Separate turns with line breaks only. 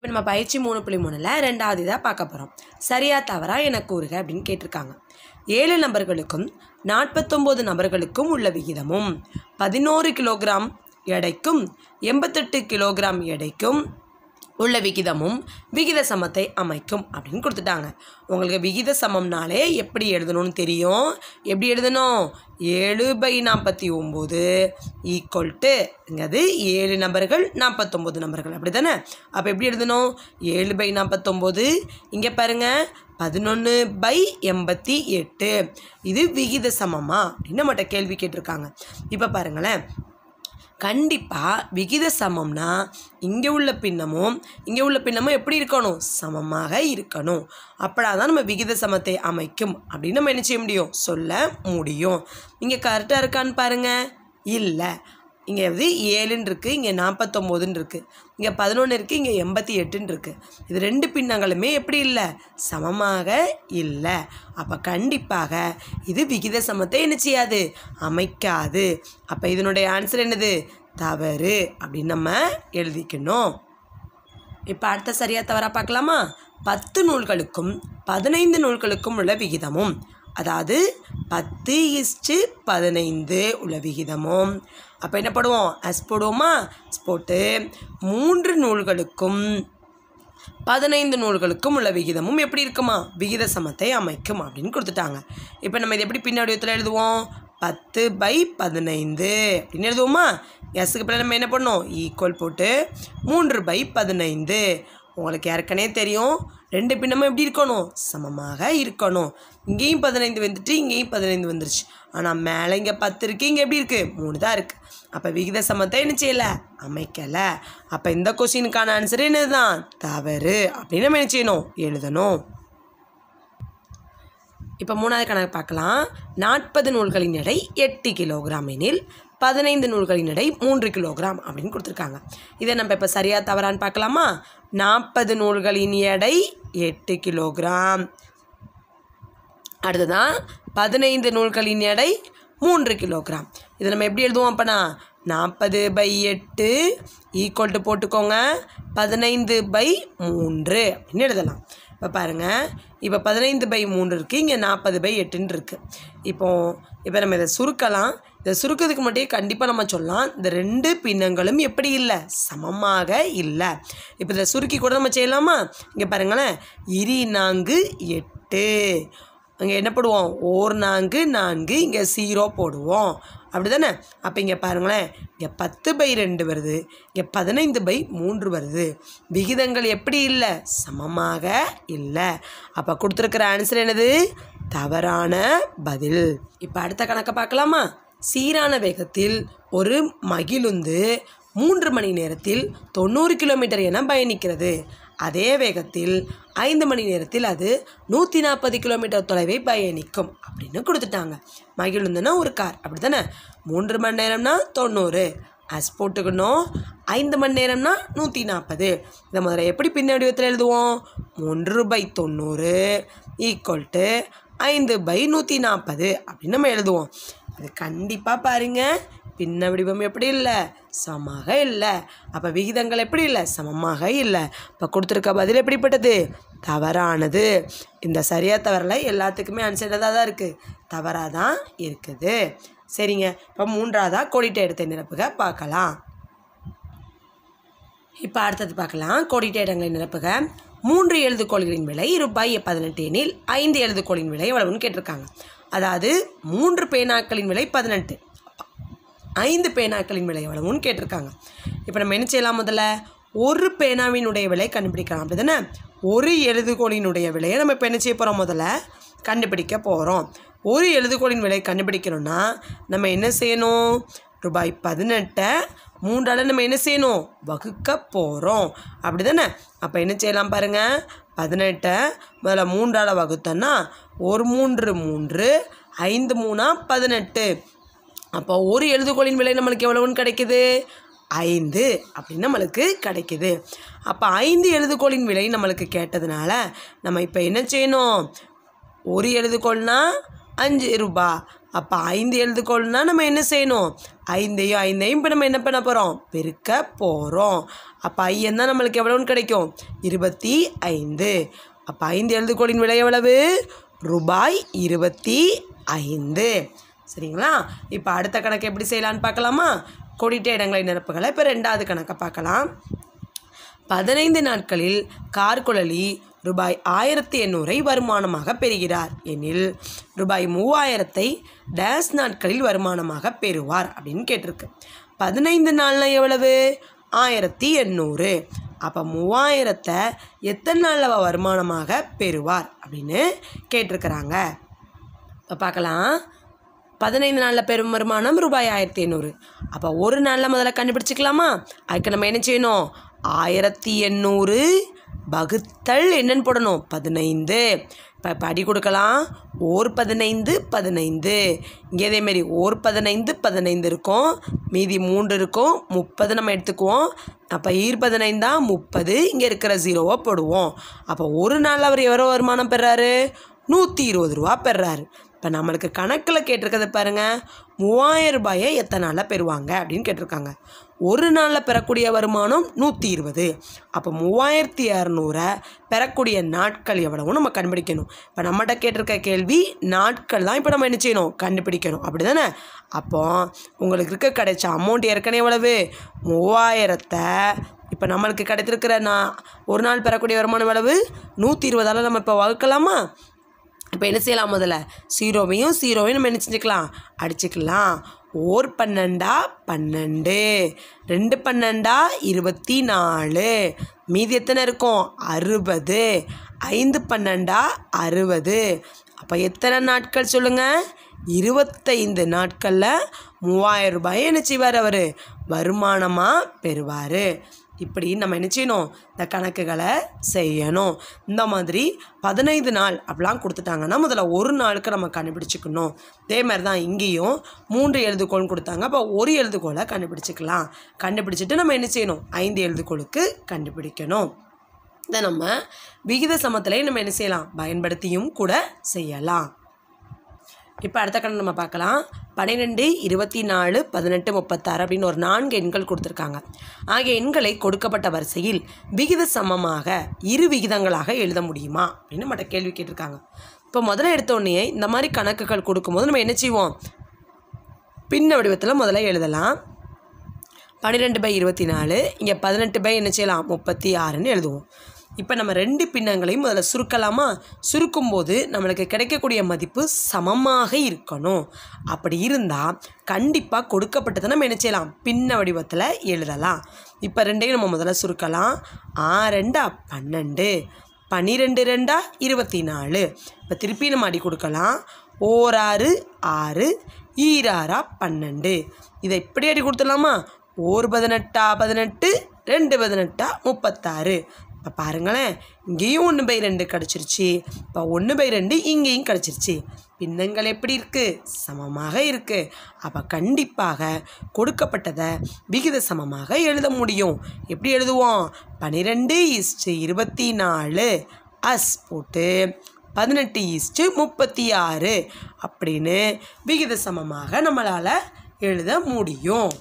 இப்போ நம்ம பயிற்சி மூணு புள்ளி மூணில் ரெண்டாவது இதாக பார்க்க போகிறோம் சரியா தவறா என கூறுக அப்படின்னு கேட்டிருக்காங்க ஏழு நபர்களுக்கும் நாற்பத்தொம்போது நபர்களுக்கும் உள்ள விகிதமும் பதினோரு கிலோகிராம் எடைக்கும் எண்பத்தெட்டு கிலோகிராம் எடைக்கும் உள்ள விகிதமும் விகித சமத்தை அமைக்கும் அப்படின்னு கொடுத்துட்டாங்க உங்களுக்கு விகித சமம்னாலே எப்படி எழுதணும்னு தெரியும் எப்படி எழுதணும் ஏழு பை நாற்பத்தி ஒம்பது ஈக்குவல் டுங்கிறது ஏழு நபர்கள் நாற்பத்தொம்பது நபர்கள் அப்படி தானே அப்போ எப்படி எழுதணும் ஏழு பை நாற்பத்தொம்பது இங்கே பாருங்கள் பதினொன்று பை எண்பத்தி எட்டு இது விகித சமமா அப்படின்னு நம்மகிட்ட கேள்வி கேட்டிருக்காங்க இப்போ பாருங்களேன் கண்டிப்பாக விகித சமம்னா இங்கே உள்ள பின்னமும் இங்கே உள்ள பின்னமும் எப்படி இருக்கணும் சமமாக இருக்கணும் அப்படா தான் நம்ம விகித சமத்தை அமைக்கும் அப்படின்னு நம்ம என்ன செய்ய முடியும் சொல்ல முடியும் இங்கே கரெக்டாக இருக்கான்னு பாருங்கள் இல்லை இங்கே வந்து ஏழுன்னு இருக்குது இங்கே நாற்பத்தொம்போதுன்னு இருக்குது இங்கே பதினொன்று இருக்குது இங்கே எண்பத்தி எட்டுன்னு இருக்குது இது ரெண்டு பின்னங்களுமே எப்படி இல்லை சமமாக இல்லை அப்போ கண்டிப்பாக இது விகித சமத்தை என்ன செய்யாது அமைக்காது அப்போ இதனுடைய ஆன்சர் என்னது தவறு அப்படின்னு நம்ம எழுதிக்கணும் இப்போ அடுத்த சரியாக தவறாக பார்க்கலாமா பத்து நூல்களுக்கும் பதினைந்து நூல்களுக்கும் உள்ள விகிதமும் அதாவது பத்து இஸ்டு பதினைந்து உள்ள விகிதமும் அப்போ என்ன பண்ணுவோம் அஸ் போடுவோமா அஸ் போட்டு மூன்று நூல்களுக்கும் பதினைந்து நூல்களுக்கும் உள்ள விகிதமும் எப்படி இருக்குமா விகித சமத்தை அமைக்கும் அப்படின்னு கொடுத்துட்டாங்க இப்போ நம்ம இது எப்படி பின்னாடி எழுதுவோம் பத்து பை பதினைந்து அப்படின்னு எழுதுவோமா எஸ்க்கு பிள்ளை நம்ம என்ன பண்ணோம் ஈக்குவல் போட்டு மூன்று பை பதினைந்து உங்களுக்கு ஏற்கனவே தெரியும் ரெண்டு பின்னமும் எப்படி இருக்கணும் சமமாக இருக்கணும் இங்கேயும் பதினைந்து வந்துட்டு இங்கேயும் பதினைந்து வந்துருச்சு ஆனால் மேலே இங்கே பத்து இருக்குது இங்கே எப்படி இருக்குது மூணு தான் இருக்குது அப்போ விகித சமத்தை என்ன செய்யலை அமைக்கலை அப்போ இந்த கொஷினுக்கான ஆன்சர் என்னது தான் தவறு அப்படின்னு நம்ம என்ன செய்யணும் எழுதணும் இப்போ மூணாவது கணக்கு பார்க்கலாம் நாற்பது நூல்களின் எடை எட்டு கிலோகிராம் எனில் பதினைந்து நூல்களின் எடை மூன்று கிலோகிராம் அப்படின்னு கொடுத்துருக்காங்க இதை நம்ம இப்போ சரியாக தவறான்னு பார்க்கலாமா நாற்பது நூல்களின் எடை எட்டு கிலோகிராம் அடுத்ததான் பதினைந்து நூல்களின் எடை மூன்று கிலோகிராம் இதை நம்ம எப்படி எழுதுவோம் அப்போனா நாற்பது பை எட்டு ஈக்குவல் டு போட்டுக்கோங்க பதினைந்து பை மூன்று அப்படின்னு எழுதலாம் இப்போ பாருங்கள் இப்போ பதினைந்து பை மூணு இருக்குது இங்கே நாற்பது பை எட்டுன்னு இருக்குது இப்போது இப்போ நம்ம இதை சுருக்கலாம் இதை சுருக்கிறதுக்கு மட்டும் கண்டிப்பாக நம்ம சொல்லலாம் இந்த ரெண்டு பின்னங்களும் எப்படி இல்லை சமமாக இல்லை இப்போ இதை சுருக்கி கூட நம்ம செய்யலாமா இங்கே பாருங்களேன் இரு நான்கு எட்டு அங்கே என்ன போடுவோம் ஓர் நான்கு நான்கு இங்கே சீரோ போடுவோம் அப்படி தானே அப்போ இங்கே பாருங்களேன் இங்கே பத்து பை ரெண்டு வருது இங்கே பதினைந்து பை மூன்று வருது விகிதங்கள் எப்படி இல்லை சமமாக இல்லை அப்போ கொடுத்துருக்கிற ஆன்சர் என்னது தவறான பதில் இப்போ அடுத்த கணக்கை பார்க்கலாமா சீரான வேகத்தில் ஒரு மகிழுந்து மூன்று மணி நேரத்தில் தொண்ணூறு கிலோமீட்டர் என பயணிக்கிறது அதே வேகத்தில் ஐந்து மணி நேரத்தில் அது நூற்றி நாற்பது கிலோமீட்டர் தொலைவை பயணிக்கும் அப்படின்னு கொடுத்துட்டாங்க மகிழ்ந்தனா ஒரு கார் அப்படி தானே மூன்று மணி நேரம்னா தொண்ணூறு அஸ் போட்டுக்கணும் ஐந்து மணி நேரம்னா நூற்றி நாற்பது இதை முதல்ல எப்படி பின்னாடி எழுதுவோம் மூன்று பை தொண்ணூறு ஈக்குவல் டு ஐந்து பை நூற்றி நாற்பது அப்படின்னு நம்ம எழுதுவோம் அது கண்டிப்பாக பாருங்கள் பின்ன வடிவம் எப்படி இல்லை சமமாக இல்லை அப்போ விகிதங்கள் எப்படி இல்லை சமமாக இல்லை இப்போ கொடுத்துருக்க பதில் எப்படிப்பட்டது தவறானது இந்த சரியாக தவறில் எல்லாத்துக்குமே அன்சைடாக தான் இருக்குது தவறாக தான் இருக்குது சரிங்க இப்போ மூன்றாவதாக கோடிட்ட இடத்தை நிரப்புக பார்க்கலாம் இப்போ அடுத்தது பார்க்கலாம் கோடிட்ட இடங்களை நிரப்புக மூன்று எழுதுகோள்களின் விலை ரூபாய் பதினெட்டு எனில் ஐந்து எழுதுகோளின் விலை எவ்வளவுன்னு கேட்டிருக்காங்க அதாவது மூன்று பேனாக்களின் விலை பதினெட்டு ஐந்து பேனாக்களின் விலை எவ்வளவுன்னு கேட்டிருக்காங்க இப்போ நம்ம என்ன செய்யலாம் முதல்ல ஒரு பேனாவினுடைய விலை கண்டுபிடிக்கலாம் அப்படி தானே ஒரு எழுதுகோளினுடைய விலையை நம்ம இப்போ என்ன செய்ய போகிறோம் முதல்ல கண்டுபிடிக்க போகிறோம் ஒரு எழுதுகோளின் விலை கண்டுபிடிக்கணும்னா நம்ம என்ன செய்யணும் ரூபாய் பதினெட்டை மூன்றால் நம்ம என்ன செய்யணும் வகுக்க போகிறோம் அப்படி தானே அப்போ என்ன செய்யலாம் பாருங்கள் பதினெட்டை முதல்ல மூன்றால் வகுத்தோன்னா ஒரு மூன்று மூன்று ஐந்து மூணாக பதினெட்டு அப்போ ஒரு எழுதுகோளின் விலை நம்மளுக்கு எவ்வளவுன்னு கிடைக்கிது ஐந்து அப்படின்னு நம்மளுக்கு கிடைக்கிது அப்போ ஐந்து எழுதுகோளின் விலை நம்மளுக்கு கேட்டதுனால நம்ம இப்போ என்ன செய்யணும் ஒரு எழுதுகோள்னா அஞ்சு ரூபா அப்போ ஐந்து எழுதுகோள்னா நம்ம என்ன செய்யணும் ஐந்தையும் ஐந்தையும் இப்போ நம்ம என்ன பண்ண போகிறோம் பெருக்க போகிறோம் அப்போ ஐயன் தான் நம்மளுக்கு எவ்வளோன்னு கிடைக்கும் இருபத்தி ஐந்து அப்போ ஐந்து எழுதுகோளின் விலை எவ்வளவு ரூபாய் இருபத்தி ஐந்து சரிங்களா இப்போ அடுத்த கணக்கு எப்படி செய்யலான்னு பார்க்கலாமா கொடிட்ட இடங்களை நிரப்புகளை இப்போ ரெண்டாவது கணக்கை பார்க்கலாம் பதினைந்து நாட்களில் கார்குழலி ரூபாய் ஆயிரத்தி எண்ணூறை வருமானமாக பெறுகிறார் எனில் ரூபாய் மூவாயிரத்தை டேஸ் நாட்களில் வருமானமாக பெறுவார் அப்படின்னு கேட்டிருக்கு பதினைந்து நாளில் எவ்வளவு ஆயிரத்தி எண்ணூறு அப்போ மூவாயிரத்தை எத்தனை நாளில் வருமானமாக பெறுவார் அப்படின்னு கேட்டிருக்கிறாங்க இப்போ பார்க்கலாம் பதினைந்து நாளில் பெரும் வருமானம் ரூபாய் ஆயிரத்தி ஐநூறு அப்போ ஒரு நாளில் முதல்ல கண்டுபிடிச்சிக்கலாமா அதுக்கு நம்ம என்ன செய்யணும் ஆயிரத்தி எண்ணூறு வகுத்தல் என்னன்னு போடணும் பதினைந்து இப்போ படி கொடுக்கலாம் ஓர் பதினைந்து பதினைந்து இங்கே இதேமாரி ஓர் பதினைந்து பதினைந்து இருக்கும் மீதி மூன்று இருக்கும் முப்பது நம்ம எடுத்துக்குவோம் அப்போ ஈர் பதினைந்தா முப்பது இங்கே இருக்கிற ஜீரோவை போடுவோம் அப்போ ஒரு நாள் அவர் எவ்வளோ வருமானம் பெறாரு நூற்றி இருபது ரூபா பெறாரு இப்போ நம்மளுக்கு கணக்கில் கேட்டிருக்கிறது பாருங்கள் மூவாயிரம் ரூபாயை எத்தனை நாளில் பெறுவாங்க அப்படின்னு கேட்டிருக்காங்க ஒரு நாளில் பெறக்கூடிய வருமானம் நூற்றி இருபது அப்போ மூவாயிரத்தி இரநூறை பெறக்கூடிய நாட்கள் எவ்வளவோ நம்ம கண்டுபிடிக்கணும் இப்போ நம்மகிட்ட கேட்டிருக்க கேள்வி நாட்கள் தான் இப்போ நம்ம என்ன செய்யணும் கண்டுபிடிக்கணும் அப்படி தானே அப்போ உங்களுக்கு இருக்க கிடைச்ச அமௌண்ட் ஏற்கனவே எவ்வளவு மூவாயிரத்தை இப்போ நம்மளுக்கு கிடைத்திருக்கிற நான் ஒரு நாள் பெறக்கூடிய வருமானம் எவ்வளவு நூற்றி இருபதால் நம்ம இப்போ வகுக்கலாமா இப்போ என்ன செய்யலாம் முதல்ல சீரோவையும் சீரோவையும் நம்ம என்ன செஞ்சுக்கலாம் அடிச்சுக்கலாம் ஓர் பன்னெண்டா பன்னெண்டு ரெண்டு பன்னெண்டா இருபத்தி நாலு மீதி எத்தனை இருக்கும் அறுபது ஐந்து பன்னெண்டா அறுபது அப்போ எத்தனை நாட்கள் சொல்லுங்கள் இருபத்தைந்து நாட்களில் மூவாயிரம் ரூபாயை என்ன செய்வார் அவர் வருமானமாக பெறுவார் இப்படி நம்ம என்ன செய்யணும் இந்த கணக்குகளை செய்யணும் இந்த மாதிரி பதினைந்து நாள் அப்படிலாம் கொடுத்துட்டாங்கன்னா முதல்ல ஒரு நாளுக்கு நம்ம கண்டுபிடிச்சிக்கணும் அதே மாதிரி தான் இங்கேயும் மூன்று எழுதுகோள் கொடுத்தாங்க அப்போ ஒரு எழுதுகோலை கண்டுபிடிச்சிக்கலாம் கண்டுபிடிச்சிட்டு நம்ம என்ன செய்யணும் ஐந்து எழுதுகோளுக்கு கண்டுபிடிக்கணும் இதை நம்ம விகித சமத்திலே நம்ம என்ன செய்யலாம் பயன்படுத்தியும் கூட செய்யலாம் இப்போ அடுத்த கடன் நம்ம பார்க்கலாம் பன்னிரெண்டு இருபத்தி நாலு பதினெட்டு முப்பத்தாறு அப்படின்னு ஒரு நான்கு எண்கள் கொடுத்துருக்காங்க ஆகிய எண்களை கொடுக்கப்பட்ட வரிசையில் விகித சமமாக இரு விகிதங்களாக எழுத முடியுமா அப்படின்னு நம்மகிட்ட கேள்வி கேட்டிருக்காங்க இப்போ முதல்ல எடுத்தோடனே இந்த மாதிரி கணக்குகள் கொடுக்கும்போது நம்ம என்ன செய்வோம் பின்ன வடிவத்தில் முதல்ல எழுதலாம் பன்னிரெண்டு பை இருபத்தி நாலு இங்கே பதினெட்டு பை என்ன செய்யலாம் முப்பத்தி ஆறுன்னு எழுதுவோம் இப்போ நம்ம ரெண்டு பின்னங்களையும் அதில் சுருக்கலாமா சுருக்கும்போது நம்மளுக்கு கிடைக்கக்கூடிய மதிப்பு சமமாக இருக்கணும் அப்படி இருந்தால் கண்டிப்பாக கொடுக்கப்பட்டதை நம்ம என்ன செய்யலாம் பின்ன வடிவத்தில் எழுதலாம் இப்போ ரெண்டையும் நம்ம முதல்ல சுருக்கலாம் ஆ ரெண்டா பன்னெண்டு பன்னிரெண்டு ரெண்டா இருபத்தி நாலு இப்போ திருப்பி நம்ம அடி கொடுக்கலாம் ஓராறு ஆறு ஈராறா பன்னெண்டு இதை இப்படி அடி கொடுத்துடலாமா ஓர் பதினெட்டா பதினெட்டு ரெண்டு பதினெட்டா முப்பத்தாறு இப்போ பாருங்களேன் இங்கேயும் ஒன்று பை ரெண்டு கிடச்சிருச்சு இப்போ ஒன்று பை ரெண்டு இங்கேயும் கிடச்சிருச்சு பின்னங்கள் எப்படி இருக்குது சமமாக இருக்குது அப்போ கண்டிப்பாக கொடுக்கப்பட்டதை விகித சமமாக எழுத முடியும் எப்படி எழுதுவோம் பன்னிரெண்டு ஈஸ்ட்டு இருபத்தி நாலு அஸ் போட்டு பதினெட்டு ஈஸ்ட்டு முப்பத்தி ஆறு அப்படின்னு விகித சமமாக நம்மளால் எழுத முடியும்